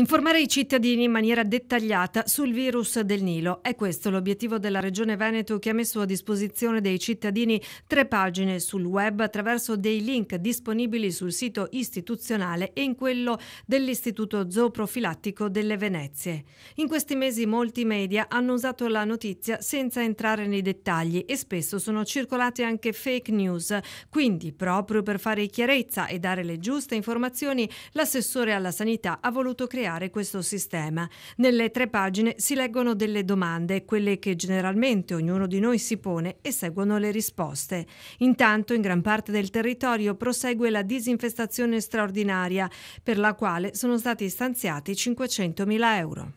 Informare i cittadini in maniera dettagliata sul virus del Nilo. È questo l'obiettivo della Regione Veneto che ha messo a disposizione dei cittadini tre pagine sul web attraverso dei link disponibili sul sito istituzionale e in quello dell'Istituto Zooprofilattico delle Venezie. In questi mesi molti media hanno usato la notizia senza entrare nei dettagli e spesso sono circolate anche fake news. Quindi, proprio per fare chiarezza e dare le giuste informazioni, l'assessore alla sanità ha voluto creare creare questo sistema. Nelle tre pagine si leggono delle domande, quelle che generalmente ognuno di noi si pone e seguono le risposte. Intanto in gran parte del territorio prosegue la disinfestazione straordinaria per la quale sono stati stanziati 500.000 euro.